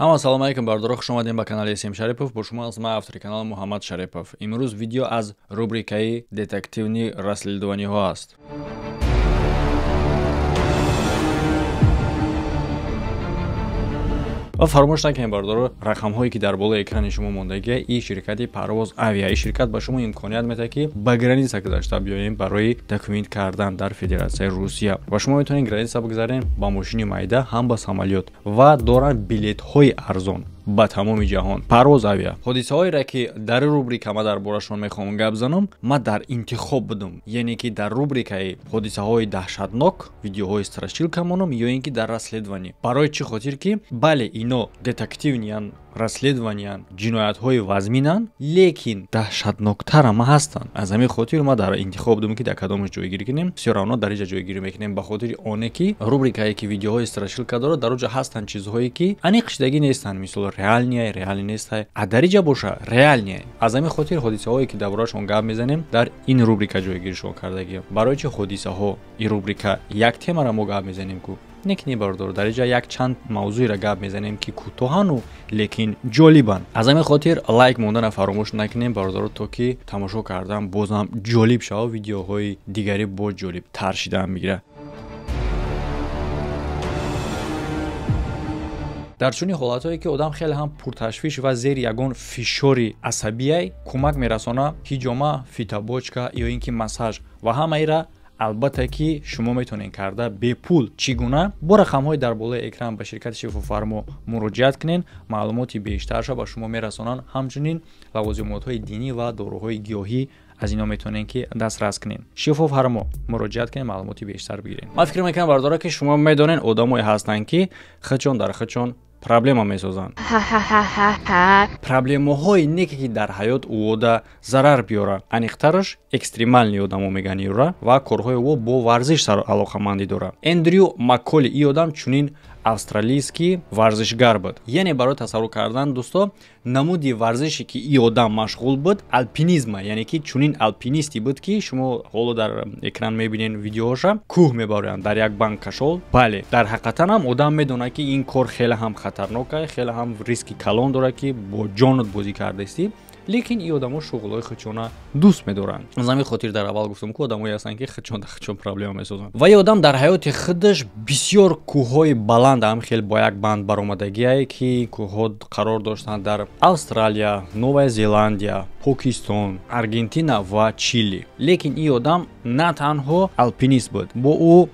ҳама ассалому алайкум бардоро хуш омадем ба канали см шарипов бо шумо аст ман автори канал муҳаммад шарипов имрӯз видео аз рубрикаи детективни расследованиҳо аст ва фаромӯш накунед бародаро рақамҳое ки дар болои экрани шумо мондаги и ширкати парвоз авиа и ширкат ба шумо имконият медиҳад ки ба граница гузашта биёем барои документ кардан дар федератсияи русия ва шумо метавонед граница бигзаред ба мошини майда ҳам ба самолёт ва доранд билетҳои арзон ба тамоми ҷаҳон парвоз авия ҳодисаҳоеро ки дар рубрика ма дар борашон мехоҳам гап занам ма дар интихоб будам яъне ки дар рубрикаи ҳодисаҳои даҳшатнок видеоҳои страшилка монам ё ин ки дар расследование барои чӣ хотир ки бале ино детективниянд расследования ҷинояти вазминанд лекин даҳшатноктарама ҳастанд аз ҳамин хотир ма дар интихоб будум ки дар кадомаш ҷойгирӣ кунем бисёр равно дар ҷа ҷойгирӣ мекунем ба хотири оне ки рубрикае ки видеоҳои страшилка дорад дар оҷа ҳастанд чизҳое ки аниқшидагӣ нестанд мисол реалнияе реал нестае а дар иҷа боша реалния аз ҳамин хотир ҳодисаҳое ки дар борашон гап мезанем дар ин рубрика ҷойгиришон кардагӣ барои чи ҳодисаҳо ин рубрика як темара мо гап мезанем пикникни бардор дарҷа якчанд мавзӯъеро гап мезанем ки кӯтоҳану лекин ҷолибан аз ҳамин хотир лайк мондана фаромӯш накунем бародаро то ки тамошо кардан бозам ҷолиб шава видеоҳои дигари бо ҷолибтар шидан мегира дар чунин ҳолатҳое ки одам хеле ҳам пурташвиш ва зери ягон фишори асабияй кӯмак мерасона ҳиҷома фитабочка ё ин ки массаж ва ҳамаира البته که شما میتونین کرده به پول چگونه با رقم های در بالای اکران به شرکت و فارما مراجعت کنین معلوماتی بیشترش به شما میرسونن همچنین لوازمات های دینی و داروهای گیاهی از اینو میتونین که دسترس کنین شیفو فارما مراجعت کنین معلوماتی بیشتر بگیرین من فکر میکنم برداره که شما میدونین ادامه هستن که خچون در خچون проблема месозанд проблемаҳои неке ки дар ҳаёт увода зарар биёра аниқтараш экстремални одамо меганиёра ва корҳои ӯ бо варзиш сар алоқаманди дора эндрю макколи и одам чунин австралийский варзишгар буд яъне барои тасаввур кардан дӯсто намуди варзише ки и одам машғул буд алпинизма яъне ки чунин алпинисти буд ки шумо ҳоло дар экран мебинен видеоша кӯҳ мебароянд дар як банк кашол бале дар ҳақиқатанам одам медонад ки ин кор хеле ҳам хатарнок а хеле ҳам риски калон дорад ки бо ҷонат бозӣ кардастӣ лекин и одамо шуғлҳои хучона дӯст медоранд аз ҳамин хотир дар аввал гуфтам ку одамое ҳастанд ки хучонда хучон проблема месозанд ва и одам дар ҳаёти худаш бисёр кӯҳҳои баланд ҳамхел бо як банд баромадагие ки кӯҳҳо қарор доштанд дар австралия новая зеландия покистон аргентина ва чили лекин и одам на танҳо алпинист буд бо ӯ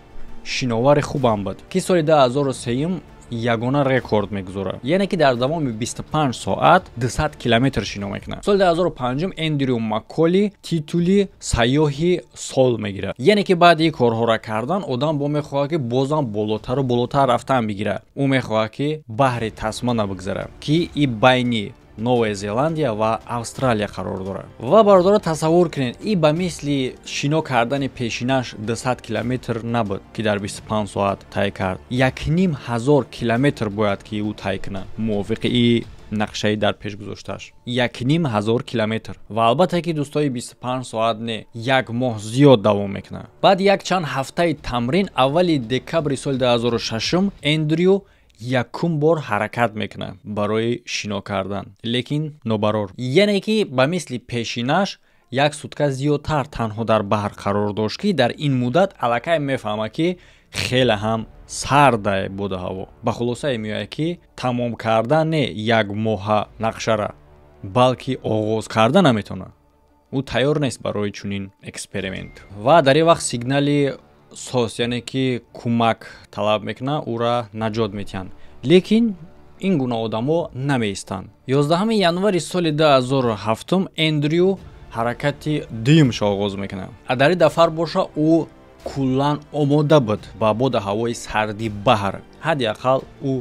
шиновари хубам буд ки соли 203 ягона рекорд мегузорад яъне ки дар давоми 25 соат 200 километр шино мекунад соли 205 эндрю макколи титули сайёҳи сол мегирад яъне ки баъди ин корҳоро кардан одам бо мехоҳад ки бозам болотару болотар рафтан бигирад ӯ мехоҳад ки баҳри тасмана бигзарад ки и байни новая зеландия ва австралия қарор дорад ва бародара тасаввур кунед и ба мисли шино кардани пешинаш 200 километр набуд ки дар 25 соат тай кард 15 0 километр бояд ки ӯ тай кунад мувофиқи и нақшаи дар пеш гузошташ 15 километр ва албатта ки дӯстои 25 соат не як моҳ зиёд давом мекунад баъди якчанд ҳафтаи тамрин аввали декабри соли 206 эндрю якум бор ҳаракат мекуна барои шино кардан лекин нобарор яъне ки ба мисли пешинаш як сутка зиёдтар танҳо дар баҳр қарор дошт ки дар ин муддат аллакай мефаҳма ки хеле ҳам сардае буда ҳаво ба хулосае меояд ки тамом кардан не як моҳа нақшара балки оғоз карда наметавонад ӯ тайёр нест барои чунин эксперимент ва дар ин вақт сигнали сос яъне ки кӯмак талаб мекунад ӯра наҷот метиҳанд лекин ин гуна одамҳо намеистанд 1 январи соли 207 эндрю ҳаракати дуюмшо оғоз мекунад дар ин дафар боша ӯ куллан омода буд ба бода ҳавои сарди баҳр ҳадди ақал ӯ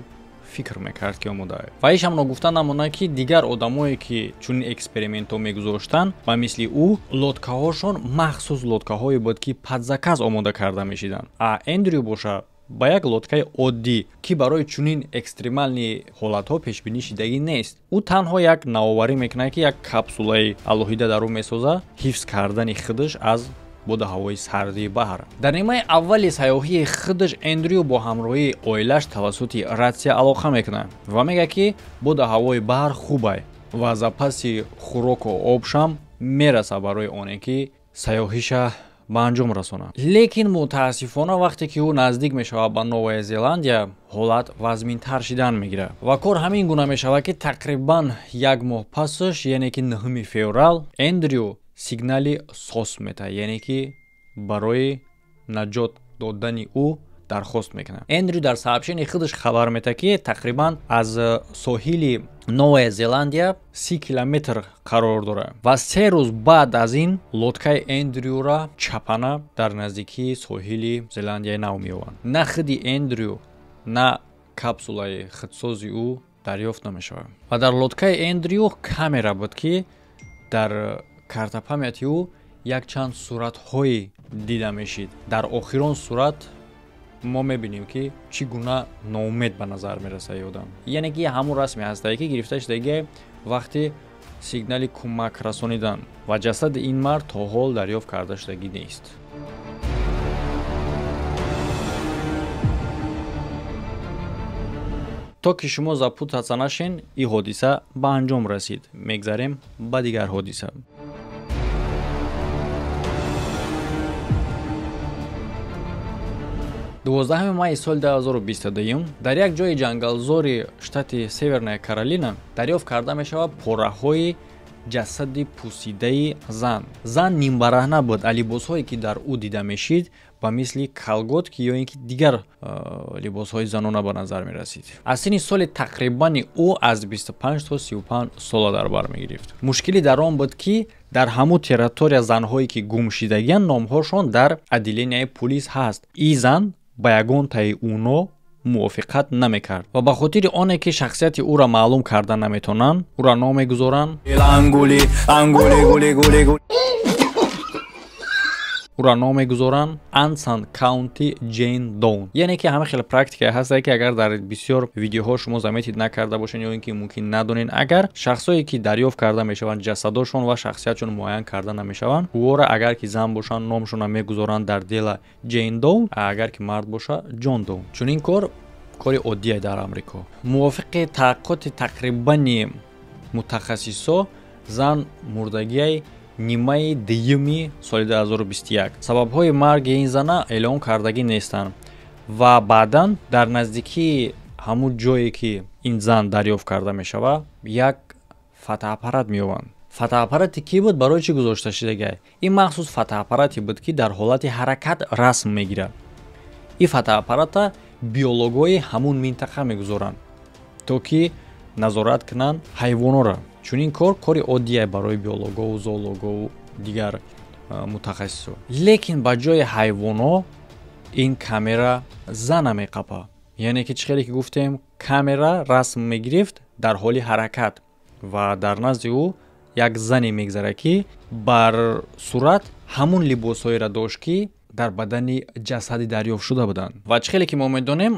фикр мекард ки омодае ва ҳеҷ ҳам ногуфтан намона ки дигар одамое ки чунин экспериментҳо мегузоштанд ба мисли ӯ лодкаҳошон махсус лодкаҳое буд ки падзаказ омода карда мешиданд а эндрю боша ба як лодкаи оддӣ ки барои чунин экстремални ҳолатҳо пешбинӣ шидагӣ нест ӯ танҳо як наоварӣ мекунад ки як капсулаи алоҳида дар ӯ месозад ҳифз кардани хидаш аз бода ҳавои сарди баҳр дар нимаи аввали сайёҳии худаш эндрю бо ҳамроҳии оилаш тавассути ратсия алоқа мекунад ва мегӯяд ки бода ҳавои баҳр хуб ай ва запаси хӯроку обшам мерасад барои оне ки сайёҳиша ба анҷом расонад лекин мутаассифона вақте ки ӯ наздик мешавад ба новая зеландия ҳолат вазминтар шидан мегирад ва кор ҳамин гуна мешавад ки тақрибан як моҳ пасаш яъне ки нӯҳуми феврал эндрю сигнали сос метаҳад яъне ки барои наҷот додани ӯ дархост мекунад эндрю дар саабшини худаш хабар медиҳад ки тақрибан аз соҳили новая зеландия си километр қарор дорад ва се рӯз баъд аз ин лодкаи эндрюра чапана дар наздикии соҳили зеландияи нав меёбанд на худи эндрю на капсулаи худсози ӯ дарёфт намешавад ва дар лодкаи эндрю камера буд ки дар карта памяти ӯ якчанд суратҳое дида мешид дар охирон сурат мо мебинем ки чӣ гуна ноумед ба назар мерасад ёдам яъне ки ҳамун расме ҳастае ки гирифта шудаги вақти сигнали кӯмак расонидан ва ҷасади ин мард то ҳол дарёфт карда шудагӣ нест то ки шумо запут ҳаса нашин и ҳодиса ба анҷом расид мегзарем ба дигар ҳодиса 12 майи соли 2022 дар як ҷои ҷангалзори штати северная каролина дарёфт карда мешавад пораҳои ҷасади пусидаи зан зан нимбараҳна буд а либосҳое ки дар ӯ дида мешид ба мисли калготки ё ин ки дигар э, либосҳои занона ба назар мерасид аз сини соли тақрибани ӯ аз 25 то 35 сола дар бар мегирифт мушкили дар он буд ки дар ҳамун территория занҳое ки гумшидагиян номҳошон дар отделения полис ҳаст и зан ба ягон таи уно мувофиқат намекард ва ба хотири оне ки шахсияти ӯро маълум карда наметавонанд ӯро номегузоранд ӯро ном мегузоранд ансан каунти ҷейн доун яъне ки ҳама хеле практика ҳаста ки агар дар бисёр видеоҳо шумо заметид накарда бошед ё ин ки мумкин надонен агар шахсое ки дарёфт карда мешаванд ҷасадошон ва шахсиятшон муайян карда намешаванд ӯора агар ки зан бошанд номшона мегузоранд дар дела ҷейн доун агар ки мард боша ҷон доун чунин кор кори оддие дар амрико мувофиқи таҳаққоти тақрибани мутахассисо зан мурдагие нимаи дюми соли 2021 сабабҳои марги ин зана эълон кардагӣ нестанд ва баъдан дар наздики ҳамун ҷое ки ин зан дарёфт карда мешавад як фатоаппарат меёбанд фатоаппарати кӣ буд барои чӣ гузошта шудагай ин махсус фатоаппарате буд ки дар ҳолати ҳаракат расм мегирад ин фатоаппарата биологҳои ҳамун минтақа мегузоранд то ки назорат кунанд ҳайвоноро чунин кор кори оддие барои биологову зоологову дигар мутахассисо лекин ба ҷои ҳайвоно ин камера зана меқапа яъне ки чӣ хеле ки гуфтем камера расм мегирифт дар ҳоли ҳаракат ва дар назди ӯ як зане мегзарад ки бар сурат ҳамун либосҳоеро дошт ки дар бадани ҷасади дарёфт шуда буданд ва чӣ хеле ки мо медонем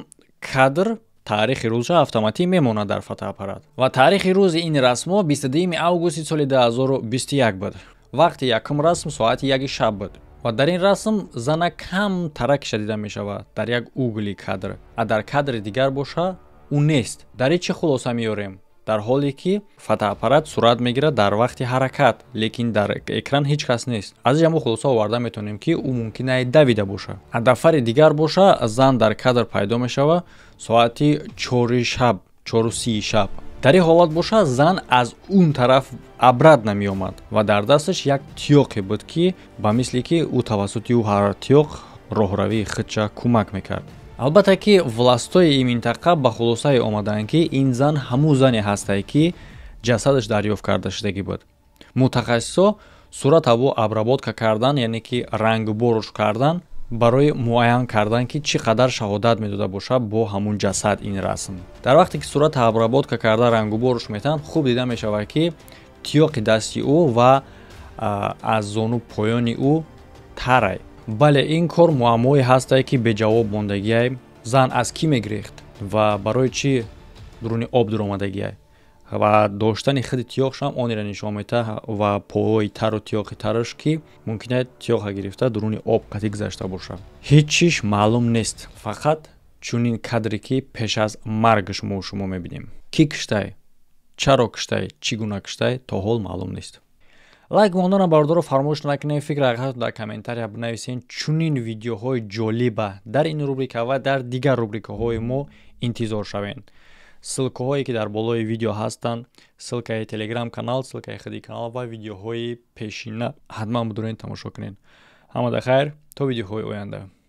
кадр таърихи рӯзҳо автоматӣ мемонад дар фотоаппарат ва таърихи рӯзи ин расмҳо 22 августи соли 2021 буд вақти якум расм соати яки шаб буд ва дар ин расм зана кам таракша дида мешавад дар як угли кадр а дар кадри дигар боша ӯ нест дар ин чӣ хулоса меёрем дар ҳоле ки фотоаппарат сурат мегирад дар вақти ҳаракат лекин дар экран ҳеҷ кас нест азиз амо хулоса оварда метонем ки ӯ мумкинае давида боша дафари дигар боша зан дар кадр пайдо мешава соати чори шаб чору сии шаб дар ин ҳолат боша зан аз ун тараф абрад намеомад ва дар дасташ як тиёқе буд ки ба мисли ки ӯ тавассути ӯ ҳар тиёқ роҳравии хитча кӯмак мекард албатта ки властҳои ин минтақа ба хулосае омаданд ки ин зан ҳамун зане ҳастае ки ҷасадаш дарёфт карда шудагӣ буд мутахассисҳо суратаво обработка кардан яъне ки рангборуш кардан барои муайян кардан ки чӣ қадар шаҳодат медода бошад бо ҳамун ҷасад ин расм дар вақте ки сурат обработка карда рангуборуш метанд хуб дида мешавад ки тиёқи дасти ӯ ва аз зону поёни ӯ тарай бале ин кор муаммое ҳасте ки беҷавоб мондагиай зан аз кӣ мегирехт ва барои чӣ дуруни об дуромадагиай ва доштани хади тиёқшам онеро нишон медиҳад ва пои тару тиёқи тараш ки мумкинад тиёқа гирифта дуруни об қатӣ гузашта бошад ҳеҷ чиш маълум нест фақат чунин кадре ки пеш аз маргаш мо шумо мебинем кӣ киштай чаро киштай чӣ гуна киштай то ҳол маълум нест лайк монда набардоро фармоиш накунед фикр ақатон дар комментария бинависед чунин видеоҳои ҷолиба дар ин рубрика ва дар дигар рубрикаҳои мо интизор шавед ссылкаҳое ки дар болои видео ҳастанд ссылкаи телеграм канал ссылкаи хади канал ва видеоҳои пешина ҳатман бидуред тамошо кунед ҳама дар хайр то видеоҳои оянда